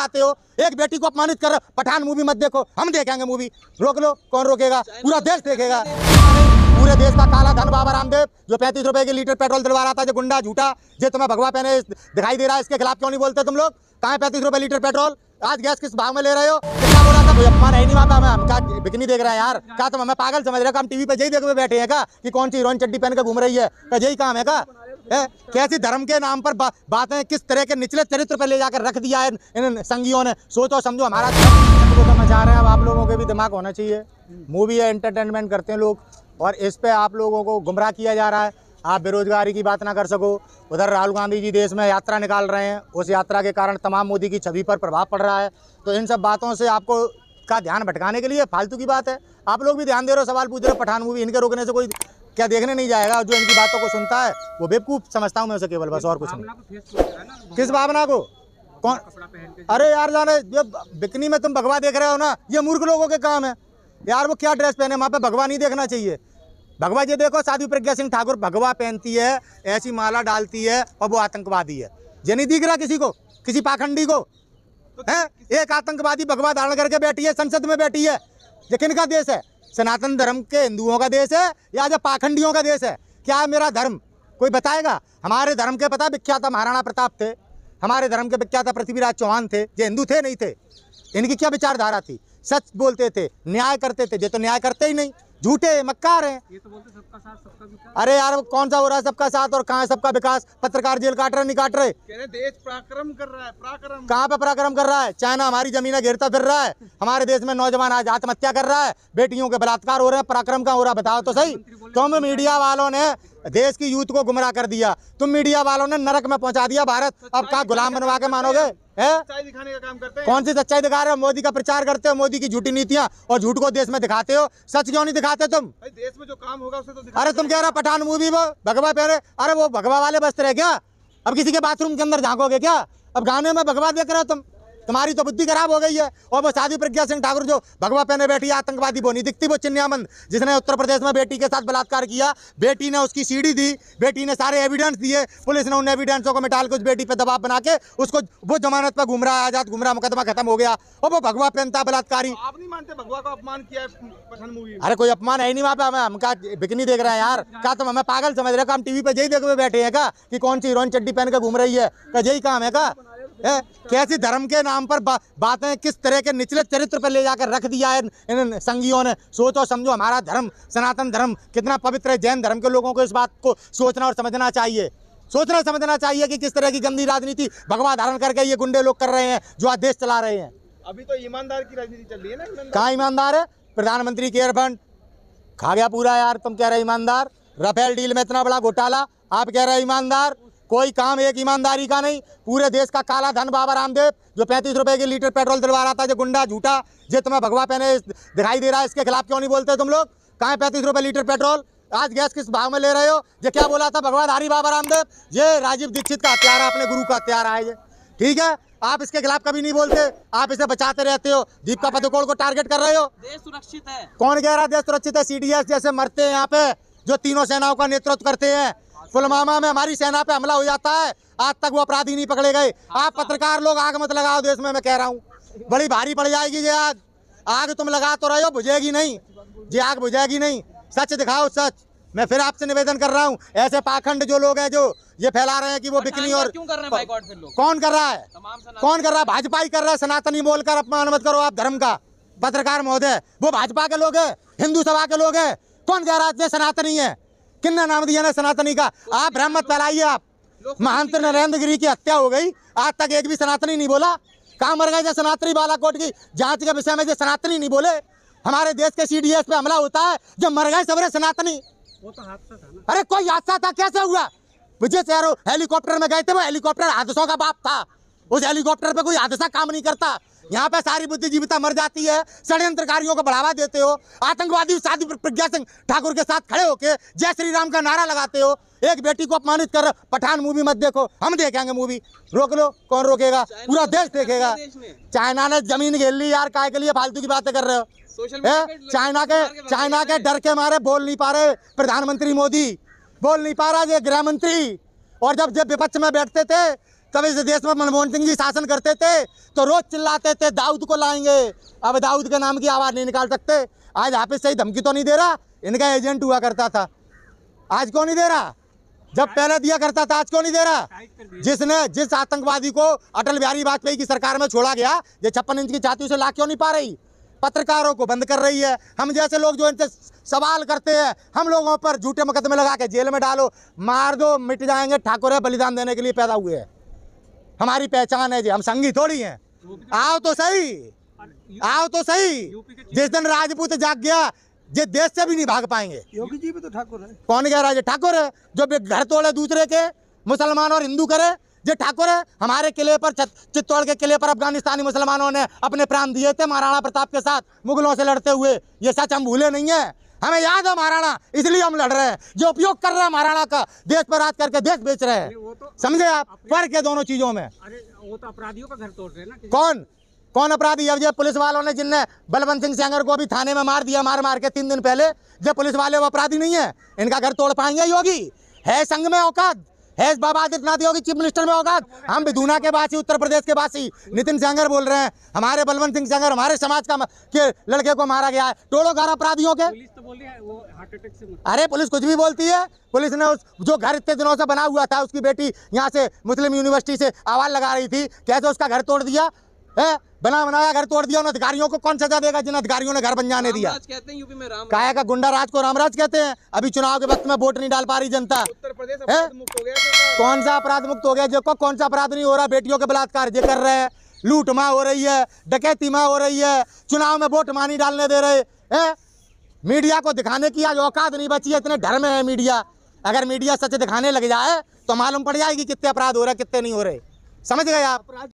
लगाते हो एक बेटी को अपमानित कर पठान मूवी मत देखो हम देखेंगे मूवी रोक लो कौन रोकेगा पूरा देश देखेगा पूरे देश का काला धन बाबा रामदेव जो पैंतीस रुपए के लीटर पेट्रोल दिलवा रहा था जो गुंडा झूठा जो तुम्हें भगवा पहने दिखाई दे रहा है इसके खिलाफ क्यों नहीं बोलते तुम लोग कहा पैंतीस रुपए लीटर पेट्रोल आज गैस किस भाव में ले रहे हो कितना बोला था कोई अपमान है नहीं माता हमें हम क्या बिकनी देख रहे हैं यार क्या तुम हमें पागल समझ रहे हो हम टीवी पे यही देख बैठे हैं का कि कौन सी रोन चड्डी पहन के घूम रही है क्या यही काम है का है कैसे धर्म के नाम पर बा, बातें किस तरह के निचले चरित्र पर ले जाकर रख दिया है इन संगियों ने सोचो समझो हमारा तो मजा रहे हैं अब आप लोगों के भी दिमाग होना चाहिए मूवी है एंटरटेनमेंट करते हैं लोग और इस पर आप लोगों को गुमराह किया जा रहा है आप बेरोजगारी की बात ना कर सको उधर राहुल गांधी जी देश में यात्रा निकाल रहे हैं उस यात्रा के कारण तमाम मोदी की छवि पर प्रभाव पड़ रहा है तो इन सब बातों से आपको का ध्यान भटकाने के लिए फालतू की बात है आप लोग भी ध्यान दे रहे हो सवाल पूछ रहे हो पठान मूवी इनके रोकने से कोई क्या देखने नहीं जाएगा जो इनकी बातों को सुनता है वो बेवकूफ़ समझता हूँ मैं उसे केवल बस और कुछ नहीं किस भावना को कौन अरे यार जाने ये बिकनी में तुम भगवा देख रहे हो ना ये मूर्ख लोगों के काम है यार वो क्या ड्रेस पहने वहाँ पे भगवा नहीं देखना चाहिए भगवा ये देखो साधु प्रज्ञा सिंह ठाकुर भगवा पहनती है ऐसी माला डालती है और वो आतंकवादी है ये नहीं दिख रहा किसी को किसी पाखंडी को है एक आतंकवादी भगवा धारण करके बैठी है संसद में बैठी है ये किन का देश है सनातन धर्म के हिंदुओं का देश है या जो पाखंडियों का देश है क्या है मेरा धर्म कोई बताएगा हमारे धर्म के पता विख्यात महाराणा प्रताप थे हमारे धर्म के विख्यात पृथ्वीराज चौहान थे ये हिंदू थे नहीं थे इनकी क्या विचारधारा थी सच बोलते थे न्याय करते थे ये तो न्याय करते ही नहीं झूठे मक्कार हैं ये तो बोलते सबका साथ सबका विकास अरे यार कौन सा हो रहा है सबका साथ और कहाँ है सबका विकास पत्रकार जेल काट रहे नहीं काट रहे रहे देश पराक्रम कर रहा है पराक्रम कहाँ पे पराक्रम कर रहा है चाइना हमारी जमीन घेरता फिर रहा है हमारे देश में नौजवान आज आत्महत्या कर रहा है बेटियों के बलात्कार हो रहे हैं पराक्रम का हो रहा है बताओ तो सही तुम मीडिया वालों ने देश की यूथ को गुमराह कर दिया तुम मीडिया वालों ने नरक में पहुंचा दिया भारत तो अब कहा गुलाम बनवा के मानोगे है दिखाने का काम करते हैं कौन सी सच्चाई दिखा रहे हो मोदी का प्रचार करते हो मोदी की झूठी नीतियाँ और झूठ को देश में दिखाते हो सच क्यों नहीं दिखाते तुम देश में जो काम होगा उसे तो अरे तुम कह रहे हो पठान मूवी वो भगवा पहने अरे वो भगवा वाले बस्तर है क्या अब किसी के बाथरूम के अंदर झाँकोगे क्या अब गाने में भगवा देख रहे हो तुम तुम्हारी तो बुद्धि खराब हो गई है और वो शादी प्रज्ञा सिंह ठाकुर जो भगवा पहने बैठी आतंकवादी बोनी दिखती वो चिन्यामंद जिसने उत्तर प्रदेश में बेटी के साथ बलात्कार किया बेटी ने उसकी सीढ़ी दी बेटी ने सारे एविडेंस दिए पुलिस ने उन एविडेंसों को मिटाल के उस बेटी पर दबाव बना के उसको वो जमानत पर घूम रहा आजाद घूम मुकदमा खत्म हो गया और वो भगवा पहनता बलात्कारी आप नहीं मानते भगवा का अपमान किया अरे कोई अपमान है नहीं वहाँ पे हमें हम क्या बिकनी देख रहे हैं यार क्या तुम हमें पागल समझ रहे हो हम टीवी पर यही देखे बैठे हैं का कि कौन सी हिरोइन चड्डी पहन के घूम रही है का यही काम है का है कैसी धर्म के नाम पर बा, बातें किस तरह के निचले चरित्र पर ले जाकर रख दिया है इन संगियों ने सोचो समझो हमारा धर्म सनातन धर्म कितना पवित्र है जैन धर्म के लोगों को इस बात को सोचना और समझना चाहिए सोचना समझना चाहिए कि किस तरह की गंदी राजनीति भगवान धारण करके ये गुंडे लोग कर रहे हैं जो आज देश चला रहे हैं अभी तो ईमानदार की राजनीति चल रही है ना कहाँ ईमानदार है प्रधानमंत्री केयर फंड खा गया पूरा यार तुम कह रहे ईमानदार राफेल डील में इतना बड़ा घोटाला आप कह रहे ईमानदार कोई काम एक ईमानदारी का नहीं पूरे देश का काला धन बाबा रामदेव जो पैंतीस रुपए के लीटर पेट्रोल दिलवा रहा था जो गुंडा झूठा जो तुम्हें भगवा पहने दिखाई दे रहा है इसके खिलाफ क्यों नहीं बोलते तुम लोग कहाँ पैंतीस रुपए लीटर पेट्रोल आज गैस किस भाव में ले रहे हो ये क्या बोला था भगवान हरी बाबा रामदेव ये राजीव दीक्षित का हत्यारा अपने गुरु का हत्यारा है ये ठीक है आप इसके खिलाफ कभी नहीं बोलते आप इसे बचाते रहते हो दीपका पदुकोड़ को टारगेट कर रहे हो देश सुरक्षित है कौन कह रहा है देश सुरक्षित है सीडीएस जैसे मरते हैं यहाँ पे जो तीनों सेनाओं का नेतृत्व करते हैं पुलवामा में हमारी सेना पे हमला हो जाता है आज तक वो अपराधी नहीं पकड़े गए आप पत्रकार लोग आग मत लगाओ देश में मैं कह रहा हूँ बड़ी भारी पड़ जाएगी जे आग आग तुम लगा तो रहे हो बुझेगी नहीं जी आग बुझेगी नहीं सच दिखाओ सच मैं फिर आपसे निवेदन कर रहा हूँ ऐसे पाखंड जो लोग हैं जो ये फैला रहे हैं कि वो बिकनी और तो क्यों कर रहे हैं फिर लोग कौन कर रहा है कौन कर रहा है भाजपा ही कर रहा है सनातनी बोलकर अपमान मत करो आप धर्म का पत्रकार महोदय वो भाजपा के लोग है हिंदू सभा के लोग है कौन कह रहा है सनातनी है किन्ना नाम दिया ना सनातनी का आप रहमत फैलाइए आप महंत नरेंद्र गिरी की हत्या हो गई आज तक एक भी सनातनी नहीं बोला कहा मर गए सनातनी बालाकोट की जांच के विषय में जो सनातनी नहीं बोले हमारे देश के सी पे हमला होता है जो मर गए सबरे सनातनी वो तो हादसा था अरे कोई हादसा था कैसे हुआ मुझे शहरों हेलीकॉप्टर में गए थे वो हेलीकॉप्टर हादसों का बाप था उस हेलीकॉप्टर पे कोई हादसा काम नहीं करता यहाँ पे सारी बुद्धिजीविता मर जाती है षड्यंत्रकारियों को बढ़ावा देते हो आतंकवादी साधु प्रज्ञा सिंह ठाकुर के साथ खड़े होकर जय श्री राम का नारा लगाते हो एक बेटी को अपमानित कर पठान मूवी मत देखो हम देखेंगे मूवी रोक लो कौन रोकेगा पूरा देश देखेगा चाइना ने जमीन घेर ली यार काय के लिए फालतू की बातें कर रहे हो चाइना के चाइना के डर के मारे बोल नहीं पा रहे प्रधानमंत्री मोदी बोल नहीं पा रहा ये गृह मंत्री और जब जब विपक्ष में बैठते थे तब इस देश में मनमोहन सिंह जी शासन करते थे तो रोज़ चिल्लाते थे दाऊद को लाएंगे अब दाऊद के नाम की आवाज़ नहीं निकाल सकते आज हाफिज सही धमकी तो नहीं दे रहा इनका एजेंट हुआ करता था आज क्यों नहीं दे रहा जब पहले दिया करता था आज क्यों नहीं दे रहा जिसने जिस आतंकवादी को अटल बिहारी वाजपेयी की सरकार में छोड़ा गया ये छप्पन इंच की छाती से ला क्यों नहीं पा रही पत्रकारों को बंद कर रही है हम जैसे लोग जो इनसे सवाल करते हैं हम लोगों पर झूठे मुकदमे लगा के जेल में डालो मार दो मिट जाएंगे ठाकुर है बलिदान देने के लिए पैदा हुए हैं हमारी पहचान है जी हम संगी थोड़ी हैं आओ तो सही आओ तो सही जिस दिन राजपूत जाग गया जे देश से भी नहीं भाग पाएंगे योगी जी भी तो ठाकुर है कौन गया राजे ठाकुर है जो घर तोड़े दूसरे के मुसलमान और हिंदू करे जे ठाकुर है हमारे किले पर चित्तौड़ के किले पर अफगानिस्तानी मुसलमानों ने अपने प्राण दिए थे महाराणा प्रताप के साथ मुगलों से लड़ते हुए ये सच हम भूले नहीं है हमें याद है महाराणा इसलिए हम लड़ रहे हैं जो उपयोग कर रहे हैं महाराणा का देश पर राज करके देश बेच रहे हैं तो समझे आप फर्क है दोनों चीजों में अरे वो तो अपराधियों का घर तोड़ रहे ना कौन कौन अपराधी अब ये पुलिस वालों ने जिनने बलवंत सिंह सेंगर को अभी थाने में मार दिया मार मार के तीन दिन पहले जब पुलिस वाले वो अपराधी नहीं है इनका घर तोड़ पाएंगे योगी है संघ में औकात हैज बाबा आदित्यनाथ योगी चीफ मिनिस्टर में होगा हम भी दूना के बासी उत्तर प्रदेश के बासी नितिन सेंगर बोल रहे हैं हमारे बलवंत सिंह सेंगर हमारे समाज का के लड़के को मारा गया है टोड़ो घर अपराधियों के तो अरे पुलिस कुछ भी बोलती है पुलिस ने उस जो घर इतने दिनों से बना हुआ था उसकी बेटी यहाँ से मुस्लिम यूनिवर्सिटी से आवाज़ लगा रही थी कैसे उसका घर तोड़ दिया है बना बनाया घर तोड़ दिया उन अधिकारियों को कौन सजा देगा जिन अधिकारियों ने घर बन जाने दिया कहते हैं यूपी में राम काया का गुंडा राज को रामराज कहते हैं अभी चुनाव के वक्त में वोट नहीं डाल पा रही जनता उत्तर प्रदेश मुक्त हो गया कौन सा अपराध मुक्त हो गया जो कौन सा अपराध नहीं हो रहा बेटियों के बलात्कार जे कर रहे हैं लूट माँ हो रही है डकैती माँ हो रही है चुनाव में वोट माँ डालने दे रहे है मीडिया को दिखाने की आज औकात नहीं बची है इतने डर में है मीडिया अगर मीडिया सच दिखाने लग जाए तो मालूम पड़ जाएगी कितने अपराध हो रहे कितने नहीं हो रहे समझ गए आप